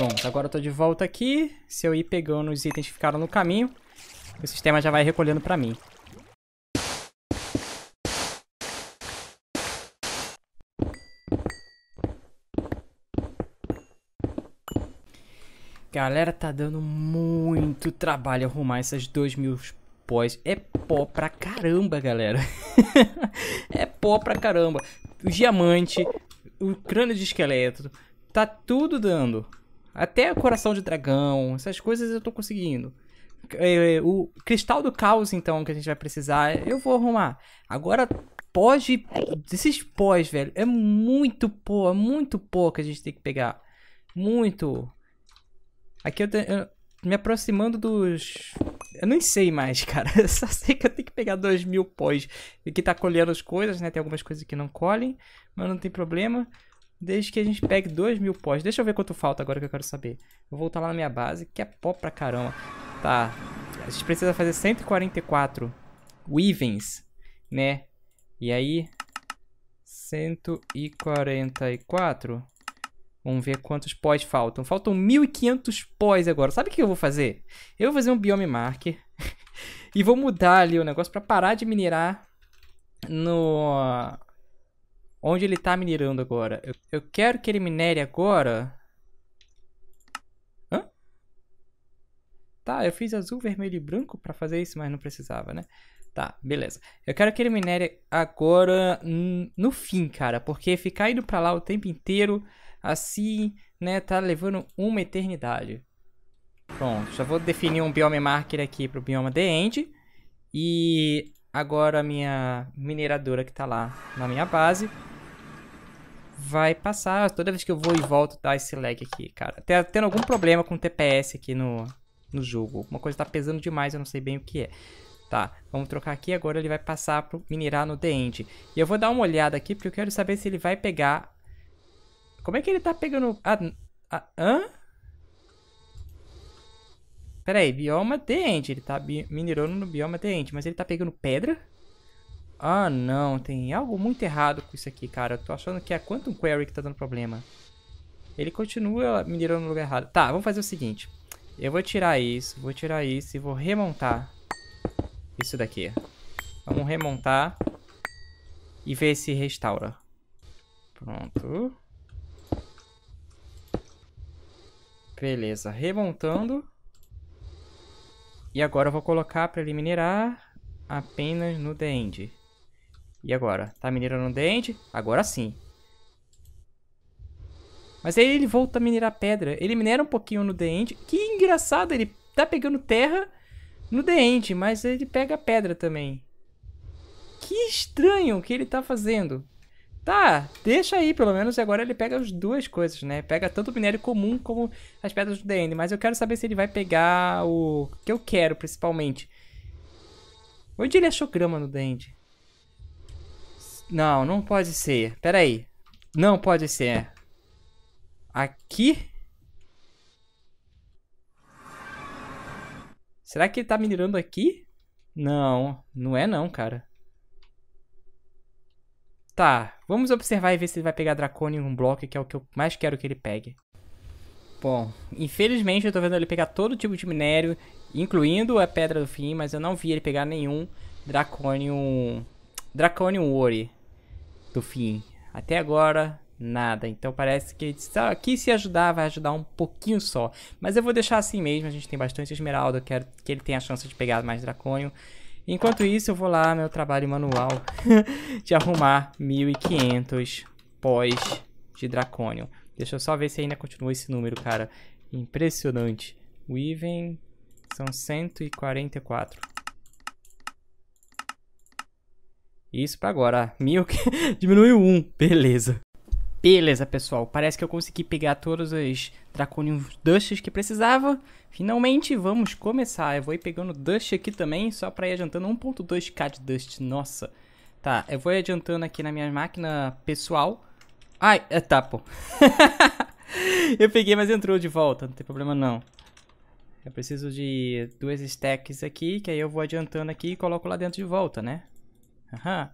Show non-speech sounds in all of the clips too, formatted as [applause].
Pronto, agora eu tô de volta aqui. Se eu ir pegando os itens que ficaram no caminho, o sistema já vai recolhendo pra mim. Galera, tá dando muito trabalho arrumar essas 2 mil pós. É pó pra caramba, galera. [laughs] é pó pra caramba. O diamante, o crânio de esqueleto. Tá tudo dando. Até Coração de Dragão, essas coisas eu tô conseguindo. É, é, o Cristal do Caos, então, que a gente vai precisar, eu vou arrumar. Agora, pós de... Esses pós, velho, é muito pô, é muito pô que a gente tem que pegar. Muito. Aqui eu, tô me aproximando dos... Eu nem sei mais, [laughs] cara. Eu só sei que eu tenho que pegar 2 mil pós. E que tá colhendo as coisas, né? Tem algumas coisas que não colhem, mas não tem problema. Desde que a gente pegue 2 mil pós. Deixa eu ver quanto falta agora que eu quero saber. Vou voltar lá na minha base, que é pó pra caramba. Tá. A gente precisa fazer 144 weavings, né? E aí... 144... Vamos ver quantos pós faltam. Faltam 1.500 pós agora. Sabe o que eu vou fazer? Eu vou fazer um biome marker. [laughs] e vou mudar ali o negócio pra parar de minerar no Onde ele tá minerando agora? Eu, eu quero que ele minere agora. Hã? Tá, eu fiz azul, vermelho e branco pra fazer isso, mas não precisava, né? Tá, beleza. Eu quero que ele minere agora no fim, cara. Porque ficar indo pra lá o tempo inteiro, assim, né, tá levando uma eternidade. Pronto, já vou definir um biome marker aqui pro bioma The End. E agora a minha mineradora que tá lá na minha base vai passar. Toda vez que eu vou e volto, dá esse lag aqui, cara. Tá tendo algum problema com o TPS aqui no, no jogo. uma coisa tá pesando demais, eu não sei bem o que é. Tá, vamos trocar aqui, agora ele vai passar pro minerar no The End. E eu vou dar uma olhada aqui, porque eu quero saber se ele vai pegar... Como é que ele tá pegando... Ah, ah, hã? Pera aí, bioma The End. Ele tá minerando no bioma The End, mas ele tá pegando pedra? Ah, não. Tem algo muito errado com isso aqui, cara. Eu tô achando que é Quantum Query que tá dando problema. Ele continua minerando no lugar errado. Tá, vamos fazer o seguinte. Eu vou tirar isso, vou tirar isso e vou remontar isso daqui. Vamos remontar e ver se restaura. Pronto. Beleza, remontando. E agora eu vou colocar para ele minerar apenas no The End. E agora? Tá minerando o dente? Agora sim. Mas aí ele volta a minerar pedra. Ele minera um pouquinho no dente. Que engraçado, ele tá pegando terra no dente, mas ele pega pedra também. Que estranho o que ele tá fazendo. Tá, deixa aí, pelo menos agora ele pega as duas coisas, né? Pega tanto o minério comum como as pedras do DN, mas eu quero saber se ele vai pegar o que eu quero, principalmente. Onde ele achou grama no dente? Não, não pode ser. Pera aí. Não pode ser. Aqui? Será que ele tá minerando aqui? Não, não é não, cara. Tá, vamos observar e ver se ele vai pegar Draconium um bloco, que é o que eu mais quero que ele pegue. Bom, infelizmente eu tô vendo ele pegar todo tipo de minério, incluindo a Pedra do Fim, mas eu não vi ele pegar nenhum Draconium... Draconium Ori do fim. Até agora, nada. Então parece que aqui se ajudar vai ajudar um pouquinho só. Mas eu vou deixar assim mesmo, a gente tem bastante esmeralda, eu quero que ele tenha a chance de pegar mais dracônio. Enquanto isso, eu vou lá, meu trabalho manual, [laughs] de arrumar 1500 pós de dracônio. Deixa eu só ver se ainda continua esse número, cara. Impressionante. Weaving são 144. Isso para agora. Ah, mil milk [laughs] diminuiu um, Beleza. Beleza, pessoal. Parece que eu consegui pegar todos os Draconium Dusts que precisava. Finalmente, vamos começar. Eu vou ir pegando Dust aqui também, só para ir adiantando 1.2k de Dust. Nossa. Tá, eu vou adiantando aqui na minha máquina pessoal. Ai, é, tá, pô. [laughs] eu peguei, mas entrou de volta. Não tem problema, não. Eu preciso de duas stacks aqui, que aí eu vou adiantando aqui e coloco lá dentro de volta, né? Aham.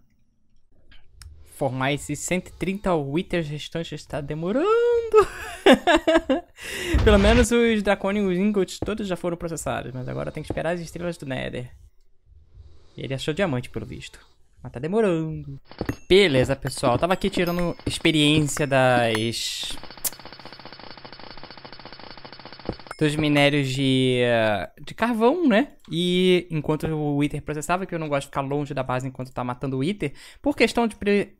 Formar esses 130 Withers restantes está demorando. [laughs] Pelo menos os Draconian Ingots todos já foram processados, mas agora tem que esperar as estrelas do Nether. ele achou diamante, pelo visto. Mas tá demorando. Beleza, pessoal. Eu tava aqui tirando experiência das dos minérios de, eh, de carvão, né? E enquanto o Wither processava, que eu não gosto de ficar longe da base enquanto tá matando o Wither, por questão de,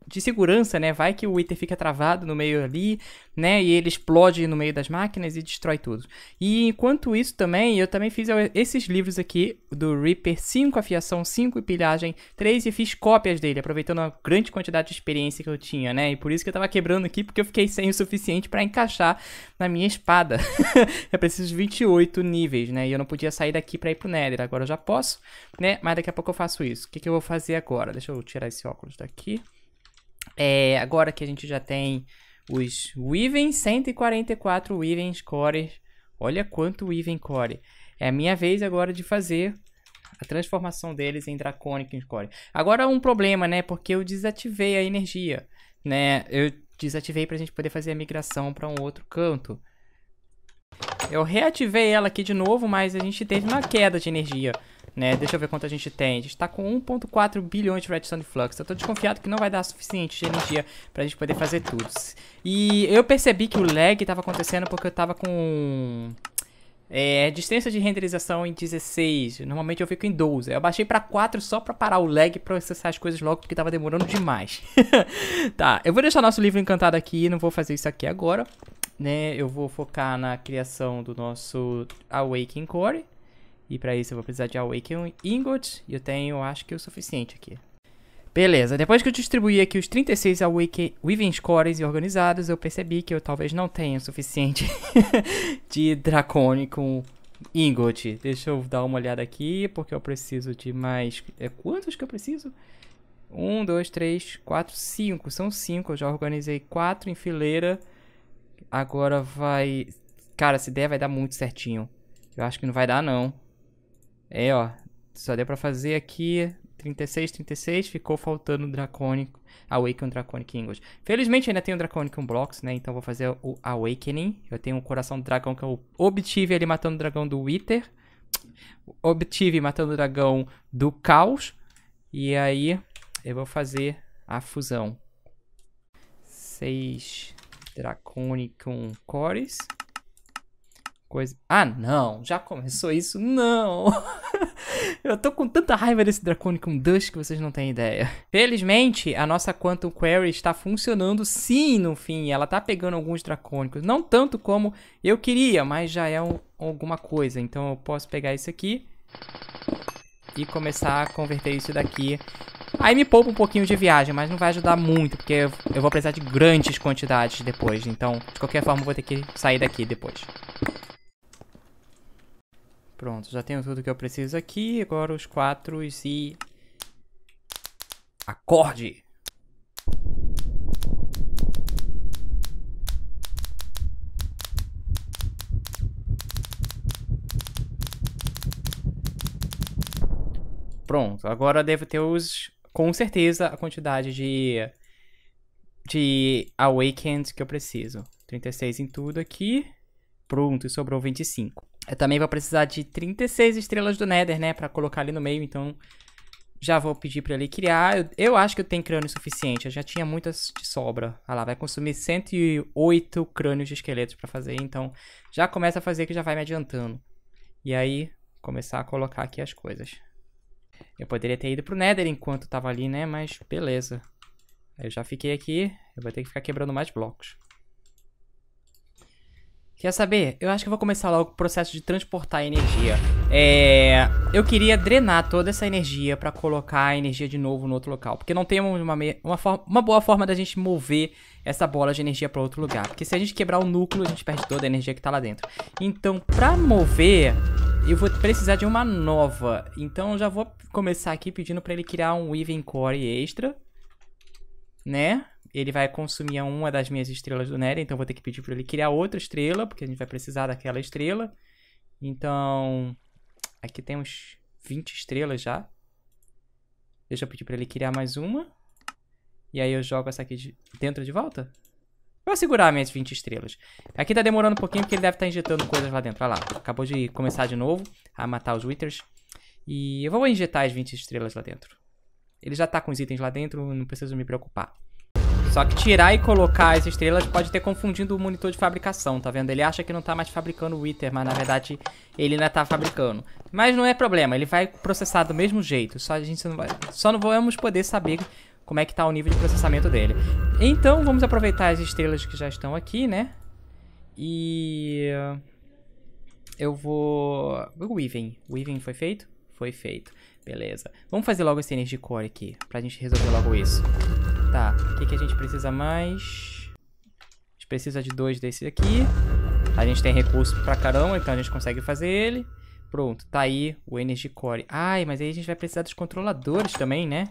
de segurança, né? Vai que o Wither fica travado no meio ali, né? E ele explode no meio das máquinas e destrói tudo. E enquanto isso também, eu também fiz eh, esses livros aqui do Reaper 5, Afiação 5 e Pilhagem 3 e fiz cópias dele, aproveitando a grande quantidade de experiência que eu tinha, né? E por isso que eu tava quebrando aqui, porque eu fiquei sem o suficiente para encaixar na minha espada. eu [laughs] é preciso esses 28 níveis, né? E eu não podia sair daqui para ir pro Nether. Agora eu já posso, né? Mas daqui a pouco eu faço isso. O que, que eu vou fazer agora? Deixa eu tirar esse óculos daqui. É, agora que a gente já tem os Weaving, 144 Weaving Core. Olha quanto Weaving Core. É a minha vez agora de fazer a transformação deles em Draconic Core. Agora um problema, né? Porque eu desativei a energia, né? Eu desativei pra gente poder fazer a migração para um outro canto. Eu reativei ela aqui de novo, mas a gente teve uma queda de energia, né? Deixa eu ver quanto a gente tem. A gente tá com 1.4 bilhões de redstone flux. Eu tô desconfiado que não vai dar suficiente de energia pra gente poder fazer tudo. E eu percebi que o lag tava acontecendo porque eu tava com... É, distância de renderização em 16, normalmente eu fico em 12. Eu baixei para 4 só para parar o lag e processar as coisas logo porque tava demorando demais. [laughs] tá, eu vou deixar nosso livro encantado aqui, não vou fazer isso aqui agora né, eu vou focar na criação do nosso Awaken Core. E para isso eu vou precisar de Awakening Ingot. E eu tenho, acho que é o suficiente aqui. Beleza, depois que eu distribuí aqui os 36 Awaken Weaving Cores e organizados, eu percebi que eu talvez não tenha o suficiente [laughs] de draconicum Ingot. Deixa eu dar uma olhada aqui, porque eu preciso de mais... É, quantos que eu preciso? Um, dois, três, quatro, cinco. São cinco. Eu já organizei quatro em fileira. Agora vai... Cara, se der, vai dar muito certinho. Eu acho que não vai dar, não. É, ó. Só deu pra fazer aqui 36, 36. Ficou faltando o Draconic... Awaken Draconic English. Felizmente ainda tem o Draconic Blocks, né? Então vou fazer o Awakening. Eu tenho o um Coração do Dragão que eu obtive ali matando o dragão do Wither. Obtive matando o dragão do Caos. E aí eu vou fazer a fusão. 6... Draconicum Cores. Coisa... Ah, não! Já começou isso? Não! [laughs] Eu tô com tanta raiva desse Draconicum Dust que vocês não têm ideia. Felizmente, a nossa Quantum Query está funcionando sim no fim. Ela tá pegando alguns Dracônicos. Não tanto como eu queria, mas já é um, alguma coisa. Então eu posso pegar isso aqui e começar a converter isso daqui Aí me poupa um pouquinho de viagem, mas não vai ajudar muito, porque eu vou precisar de grandes quantidades depois. Então, de qualquer forma, eu vou ter que sair daqui depois. Pronto, já tenho tudo que eu preciso aqui. Agora os quatro e... Acorde! Pronto, agora devo ter os com certeza a quantidade de, de Awakens que eu preciso. 36 em tudo aqui. Pronto, e sobrou 25. Eu também vou precisar de 36 estrelas do Nether, né? Pra colocar ali no meio, então já vou pedir pra ele criar. Eu, eu acho que eu tenho crânio suficiente, eu já tinha muitas de sobra. Ah lá, vai consumir 108 crânios de esqueletos pra fazer, então já começa a fazer que já vai me adiantando. E aí, começar a colocar aqui as coisas. Eu poderia ter ido pro Nether enquanto tava ali, né? Mas beleza. Eu já fiquei aqui. Eu vou ter que ficar quebrando mais blocos. Quer saber? Eu acho que eu vou começar logo o processo de transportar energia. É... Eu queria drenar toda essa energia pra colocar a energia de novo no outro local. Porque não tem uma, uma, uma boa forma da gente mover essa bola de energia pra outro lugar. Porque se a gente quebrar o núcleo, a gente perde toda a energia que tá lá dentro. Então, pra mover, eu vou precisar de uma nova. Então, já vou começar aqui pedindo pra ele criar um Weaving Core extra. Né? ele vai consumir uma das minhas estrelas do Nether, então vou ter que pedir para ele criar outra estrela, porque a gente vai precisar daquela estrela. Então, aqui temos 20 estrelas já. Deixa eu pedir para ele criar mais uma. E aí eu jogo essa aqui de dentro de volta. Eu vou segurar minhas 20 estrelas. Aqui tá demorando um pouquinho porque ele deve estar tá injetando coisas lá dentro. Olha lá, acabou de começar de novo a matar os Withers. E eu vou injetar as 20 estrelas lá dentro. Ele já tá com os itens lá dentro, não preciso me preocupar. Só que tirar e colocar as estrelas pode ter confundido o monitor de fabricação, tá vendo? Ele acha que não tá mais fabricando o Wither, mas na verdade ele ainda tá fabricando. Mas não é problema, ele vai processar do mesmo jeito, só a gente não vai, só não vamos poder saber como é que tá o nível de processamento dele. Então vamos aproveitar as estrelas que já estão aqui, né? E eu vou... O Weaving. O Weaving foi feito? Foi feito. Beleza. Vamos fazer logo esse energy core aqui, pra gente resolver logo isso. Tá que, que a gente precisa mais? A gente precisa de dois desse aqui. A gente tem recurso pra caramba, então a gente consegue fazer ele. Pronto, tá aí o Energy Core. Ai, mas aí a gente vai precisar dos controladores também, né?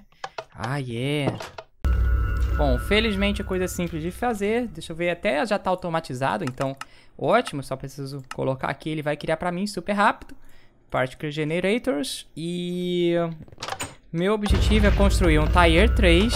Ah, yeah. É. Bom, felizmente é coisa simples de fazer. Deixa eu ver, até já tá automatizado, então ótimo. Só preciso colocar aqui, ele vai criar pra mim super rápido. Particle Generators. E meu objetivo é construir um Tire 3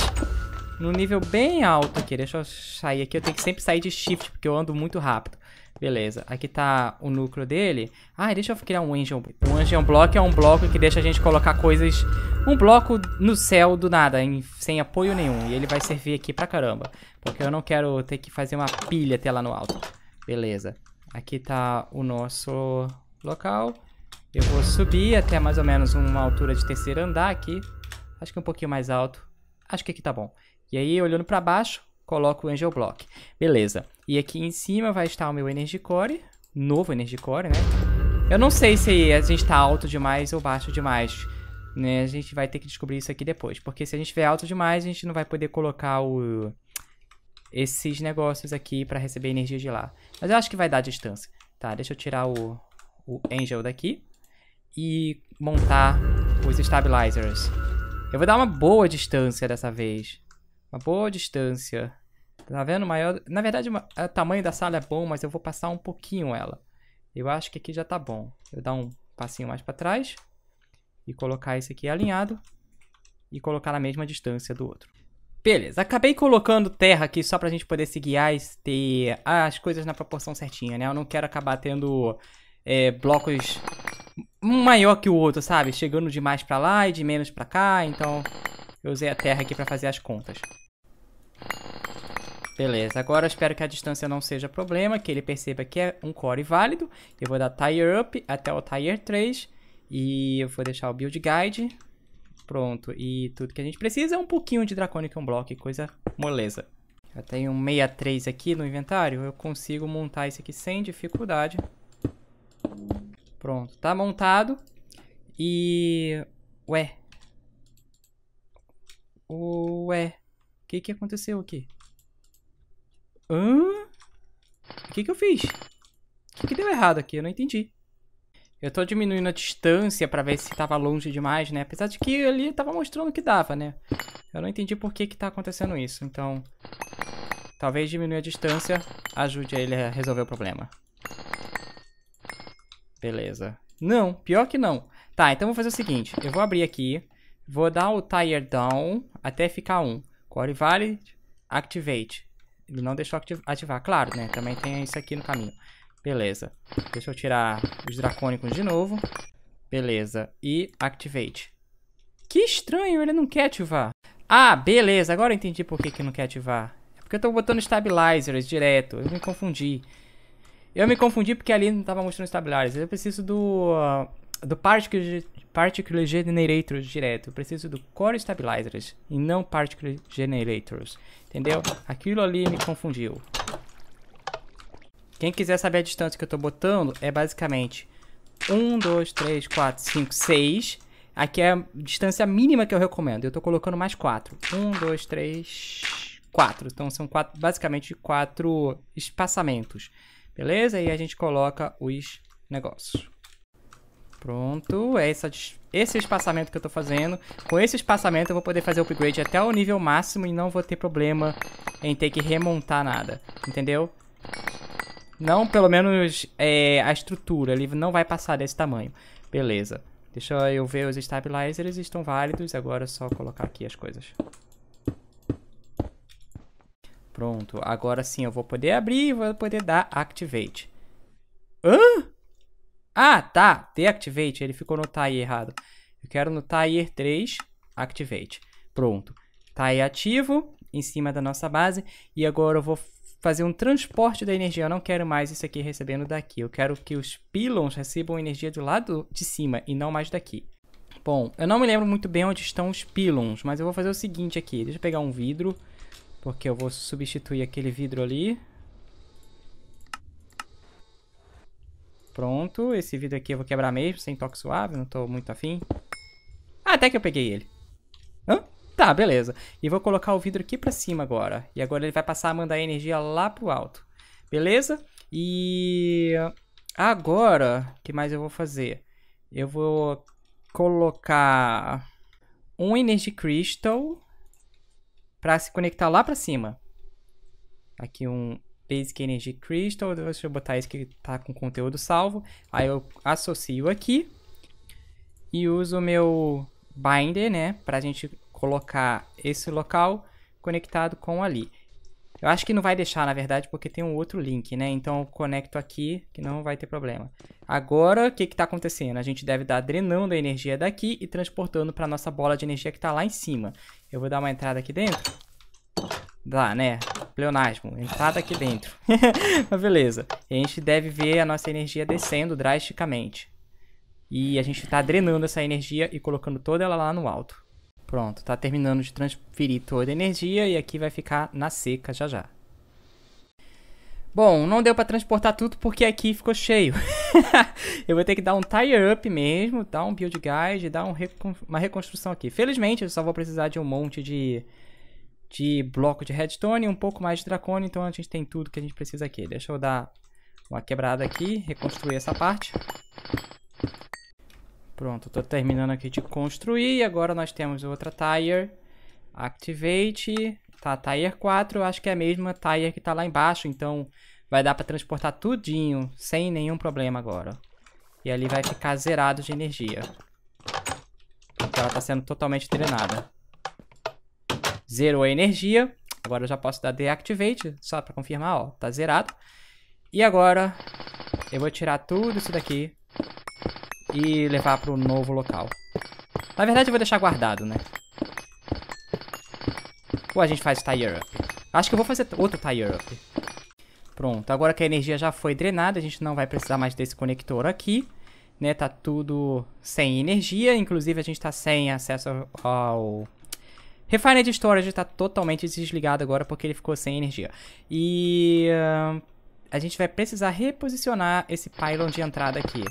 no nível bem alto aqui. Deixa eu sair aqui. Eu tenho que sempre sair de shift, porque eu ando muito rápido. Beleza, aqui tá o núcleo dele. Ah, deixa eu criar um engine Um engine block é um bloco que deixa a gente colocar coisas... Um bloco no céu do nada, em, sem apoio nenhum. E ele vai servir aqui pra caramba. Porque eu não quero ter que fazer uma pilha até lá no alto. Beleza. Aqui tá o nosso local. Eu vou subir até mais ou menos uma altura de terceiro andar aqui. Acho que um pouquinho mais alto. Acho que aqui tá bom. E aí, olhando para baixo, coloco o Angel Block. Beleza. E aqui em cima vai estar o meu Energy Core, novo Energy Core, né? Eu não sei se a gente tá alto demais ou baixo demais, né? A gente vai ter que descobrir isso aqui depois, porque se a gente tiver alto demais, a gente não vai poder colocar o... esses negócios aqui para receber energia de lá. Mas eu acho que vai dar distância. Tá, deixa eu tirar o, o Angel daqui e montar os Stabilizers. Eu vou dar uma boa distância dessa vez. Uma boa distância. Tá vendo? Maior... Na verdade, o tamanho da sala é bom, mas eu vou passar um pouquinho ela. Eu acho que aqui já tá bom. Eu dar um passinho mais para trás e colocar esse aqui alinhado e colocar na mesma distância do outro. Beleza, acabei colocando terra aqui só pra gente poder se guiar e ter as coisas na proporção certinha, né? Eu não quero acabar tendo é, blocos um maior que o outro, sabe? Chegando de mais pra lá e de menos pra cá, então eu usei a terra aqui pra fazer as contas. Beleza, agora eu espero que a distância não seja problema, que ele perceba que é um core válido. Eu vou dar tire up até o tire 3 e eu vou deixar o build guide. Pronto, e tudo que a gente precisa é um pouquinho de Draconic on Block, coisa moleza. Eu tenho um 63 aqui no inventário, eu consigo montar isso aqui sem dificuldade. Pronto, tá montado. E... Ué. Ué que que aconteceu aqui? Hã? O que que eu fiz? O que que deu errado aqui? Eu não entendi. Eu tô diminuindo a distância pra ver se tava longe demais, né? Apesar de que ali tava mostrando que dava, né? Eu não entendi por que que tá acontecendo isso. Então, talvez diminuir a distância ajude ele a resolver o problema. Beleza. Não, pior que não. Tá, então vou fazer o seguinte. Eu vou abrir aqui. Vou dar o tire down até ficar 1. Core valid, activate. Ele não deixou ativar. Claro, né? Também tem isso aqui no caminho. Beleza. Deixa eu tirar os dracônicos de novo. Beleza. E activate. Que estranho, ele não quer ativar. Ah, beleza. Agora eu entendi por que, que não quer ativar. É porque eu tô botando stabilizers direto. Eu me confundi. Eu me confundi porque ali não tava mostrando stabilizers. Eu preciso do... Uh, do Particle, particle Generators direto. Eu preciso do Core Stabilizers e não Particle Generators. Entendeu? Aquilo ali me confundiu. Quem quiser saber a distância que eu estou botando, é basicamente 1, 2, 3, 4, 5, 6. Aqui é a distância mínima que eu recomendo. Eu estou colocando mais 4. 1, 2, 3, 4. Então são quatro, basicamente 4 espaçamentos. Beleza? E a gente coloca os negócios. Pronto, é esse é espaçamento que eu tô fazendo. Com esse espaçamento eu vou poder fazer o upgrade até o nível máximo e não vou ter problema em ter que remontar nada, entendeu? Não, pelo menos é, a estrutura, ele não vai passar desse tamanho. Beleza. Deixa eu ver os stabilizers, estão válidos, agora é só colocar aqui as coisas. Pronto, agora sim eu vou poder abrir e vou poder dar activate. Hã? Ah, tá. Deactivate. Ele ficou no tire errado. Eu quero no tire 3, activate. Pronto. Tire ativo em cima da nossa base. E agora eu vou fazer um transporte da energia. Eu não quero mais isso aqui recebendo daqui. Eu quero que os pylons recebam energia do lado de cima e não mais daqui. Bom, eu não me lembro muito bem onde estão os pylons, mas eu vou fazer o seguinte aqui. Deixa eu pegar um vidro, porque eu vou substituir aquele vidro ali Pronto, esse vidro aqui eu vou quebrar mesmo, sem toque suave, não tô muito afim. Ah, até que eu peguei ele. Hã? Tá, beleza. E vou colocar o vidro aqui pra cima agora. E agora ele vai passar a mandar energia lá pro alto. Beleza? E agora, o que mais eu vou fazer? Eu vou colocar um Energy Crystal pra se conectar lá pra cima. Aqui um Basic Energy Crystal, deixa eu botar isso que tá com conteúdo salvo. Aí eu associo aqui e uso o meu binder, né, pra gente colocar esse local conectado com ali. Eu acho que não vai deixar, na verdade, porque tem um outro link, né? Então eu conecto aqui, que não vai ter problema. Agora, o que está acontecendo? A gente deve estar drenando a energia daqui e transportando para nossa bola de energia que está lá em cima. Eu vou dar uma entrada aqui dentro. Dá, né? pleonasmo, entrada aqui dentro. [laughs] Mas beleza. a gente deve ver a nossa energia descendo drasticamente. E a gente está drenando essa energia e colocando toda ela lá no alto. Pronto, está terminando de transferir toda a energia e aqui vai ficar na seca já já. Bom, não deu para transportar tudo porque aqui ficou cheio. [laughs] eu vou ter que dar um tie-up mesmo, dar um build guide, dar um recon uma reconstrução aqui. Felizmente, eu só vou precisar de um monte de de bloco de redstone um pouco mais de dracônio, então a gente tem tudo que a gente precisa aqui. Deixa eu dar uma quebrada aqui, reconstruir essa parte. Pronto, estou terminando aqui de construir. Agora nós temos outra tire. Activate. Tá, tire 4. Acho que é a mesma tire que está lá embaixo. Então vai dar para transportar tudinho sem nenhum problema agora. E ali vai ficar zerado de energia. Porque ela está sendo totalmente drenada zerou a energia. Agora eu já posso dar deactivate, só para confirmar, ó, tá zerado. E agora eu vou tirar tudo isso daqui e levar para o novo local. Na verdade eu vou deixar guardado, né? Ou a gente faz Tire Up? Acho que eu vou fazer outro Tire Up. Pronto, agora que a energia já foi drenada, a gente não vai precisar mais desse conector aqui. Né, tá tudo sem energia, inclusive a gente tá sem acesso ao Refined Storage está totalmente desligado agora porque ele ficou sem energia. E uh, a gente vai precisar reposicionar esse pylon de entrada aqui.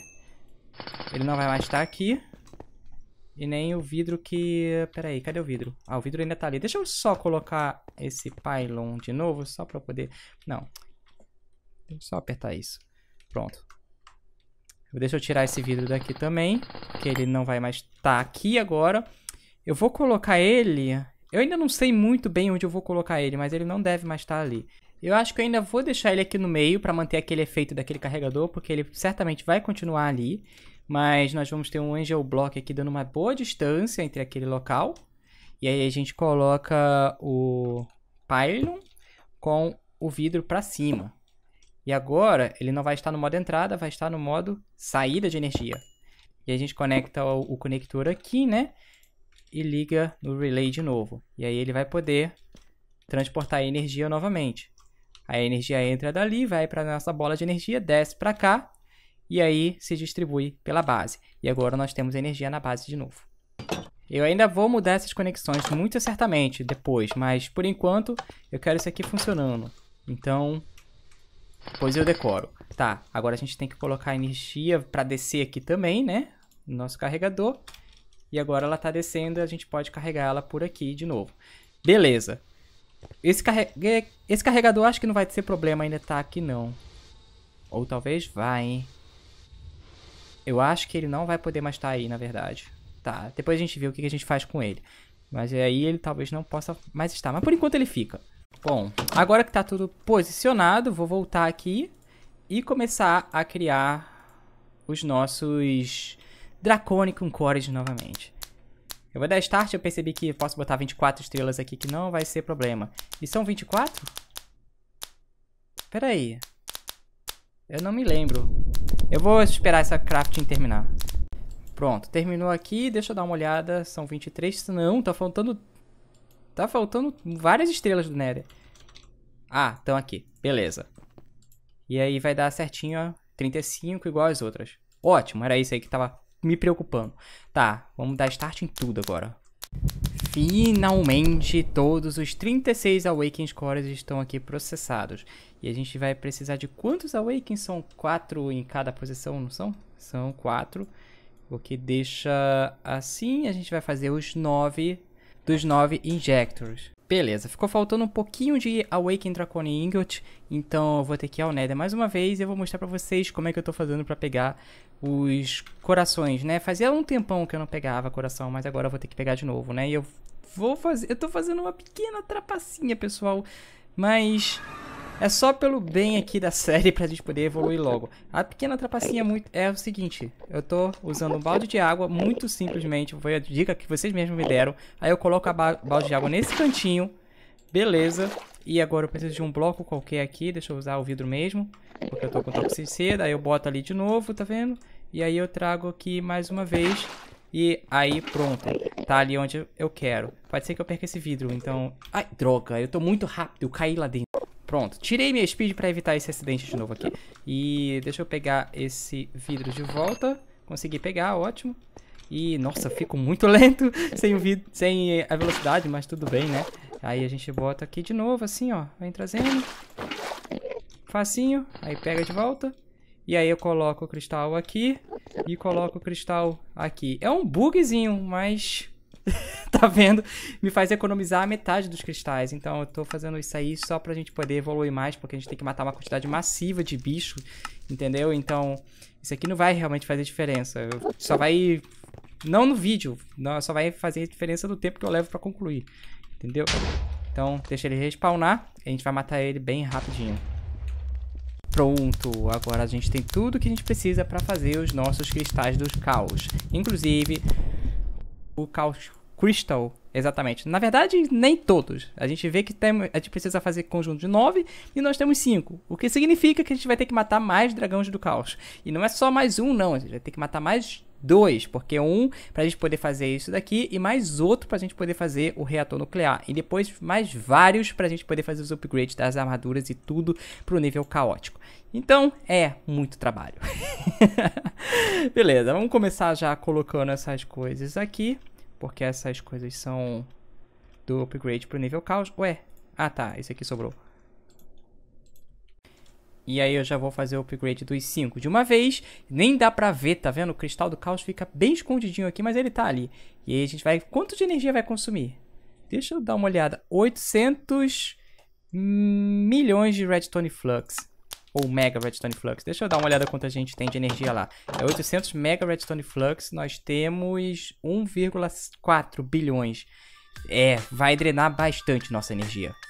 Ele não vai mais estar tá aqui. E nem o vidro que... Peraí, cadê o vidro? Ah, o vidro ainda tá ali. Deixa eu só colocar esse pylon de novo, só pra eu poder... Não. Deixa eu só apertar isso. Pronto. Deixa eu tirar esse vidro daqui também, que ele não vai mais estar tá aqui agora. Eu vou colocar ele. Eu ainda não sei muito bem onde eu vou colocar ele, mas ele não deve mais estar ali. Eu acho que eu ainda vou deixar ele aqui no meio para manter aquele efeito daquele carregador, porque ele certamente vai continuar ali. Mas nós vamos ter um Angel Block aqui dando uma boa distância entre aquele local. E aí a gente coloca o Pylon com o vidro para cima. E agora ele não vai estar no modo entrada, vai estar no modo saída de energia. E a gente conecta o, o conector aqui, né? e liga no relay de novo. E aí ele vai poder transportar a energia novamente. A energia entra dali, vai para a nossa bola de energia, desce para cá e aí se distribui pela base. E agora nós temos energia na base de novo. Eu ainda vou mudar essas conexões muito certamente depois, mas por enquanto eu quero isso aqui funcionando. Então, depois eu decoro. Tá, agora a gente tem que colocar energia para descer aqui também, né? nosso carregador. E agora ela está descendo, a gente pode carregar ela por aqui de novo. Beleza. Esse, carre... É, esse carregador acho que não vai ser problema ainda tá aqui, não. Ou talvez vá, hein? Eu acho que ele não vai poder mais estar tá aí, na verdade. Tá, depois a gente vê o que a gente faz com ele. Mas aí ele talvez não possa mais estar. Mas por enquanto ele fica. Bom, agora que tá tudo posicionado, vou voltar aqui e começar a criar os nossos Draconic com cores novamente. Eu vou dar start, eu percebi que posso botar 24 estrelas aqui, que não vai ser problema. E são 24? Pera aí. Eu não me lembro. Eu vou esperar essa crafting terminar. Pronto, terminou aqui, deixa eu dar uma olhada. São 23, não, tá faltando... Tá faltando várias estrelas do Nether. Ah, estão aqui, beleza. E aí vai dar certinho, ó, 35 igual as outras. Ótimo, era isso aí que tava me preocupando. Tá, vamos dar start em tudo agora. Finalmente, todos os 36 awaken Cores estão aqui processados. E a gente vai precisar de quantos Awakened? São quatro em cada posição, não são? São quatro, O que deixa assim, a gente vai fazer os 9 dos nove Injectors. Beleza, ficou faltando um pouquinho de Awaken Dracone Ingot, então eu vou ter que ir ao Nether mais uma vez e eu vou mostrar pra vocês como é que eu tô fazendo pra pegar os corações, né? Fazia um tempão que eu não pegava coração, mas agora eu vou ter que pegar de novo, né? E eu vou fazer... Eu tô fazendo uma pequena trapacinha, pessoal, mas... É só pelo bem aqui da série pra gente poder evoluir logo. A pequena trapacinha é o seguinte, eu tô usando um balde de água, muito simplesmente, foi a dica que vocês mesmos me deram. Aí eu coloco a ba balde de água nesse cantinho, beleza. E agora eu preciso de um bloco qualquer aqui, deixa eu usar o vidro mesmo, porque eu tô com toxicidade, aí eu boto ali de novo, tá vendo? E aí eu trago aqui mais uma vez, e aí pronto, tá ali onde eu quero. Pode ser que eu perca esse vidro, então... Ai, droga, eu tô muito rápido, eu caí lá dentro. Pronto, tirei minha speed pra evitar esse acidente de novo aqui. E deixa eu pegar esse vidro de volta. Consegui pegar, ótimo. E, nossa, fico muito [laughs] lento sem, o vid sem a velocidade, mas tudo bem, né? Aí a gente bota aqui de novo, assim, ó. Vem trazendo. Facinho. Aí pega de volta. E aí eu coloco o cristal aqui. E coloco o cristal aqui. É um bugzinho, mas [laughs] tá vendo? Me faz economizar a metade dos cristais. Então eu tô fazendo isso aí só pra gente poder evoluir mais, porque a gente tem que matar uma quantidade massiva de bicho, entendeu? Então isso aqui não vai realmente fazer diferença. Eu só vai... Não no vídeo, não, só vai fazer diferença no tempo que eu levo pra concluir, entendeu? Então deixa ele respawnar e a gente vai matar ele bem rapidinho. Pronto, agora a gente tem tudo que a gente precisa para fazer os nossos cristais dos caos. Inclusive, o caos Crystal, exatamente. Na verdade, nem todos. A gente vê que tem, a gente precisa fazer conjunto de 9 e nós temos 5. O que significa que a gente vai ter que matar mais dragões do caos. E não é só mais um, não. A gente vai ter que matar mais dois, porque é um para a gente poder fazer isso daqui e mais outro para a gente poder fazer o reator nuclear e depois mais vários para a gente poder fazer os upgrades das armaduras e tudo para o nível caótico. Então é muito trabalho. [laughs] Beleza, vamos começar já colocando essas coisas aqui. Porque essas coisas são do upgrade pro nível caos. Ué, ah tá, esse aqui sobrou. E aí eu já vou fazer o upgrade dos 5 de uma vez. Nem dá pra ver, tá vendo? O cristal do caos fica bem escondidinho aqui, mas ele tá ali. E aí a gente vai... Quanto de energia vai consumir? Deixa eu dar uma olhada. 800 milhões de redstone flux ou mega redstone flux. Deixa eu dar uma olhada quanto a gente tem de energia lá. É 800 mega redstone flux, nós temos 1,4 bilhões. É, vai drenar bastante nossa energia.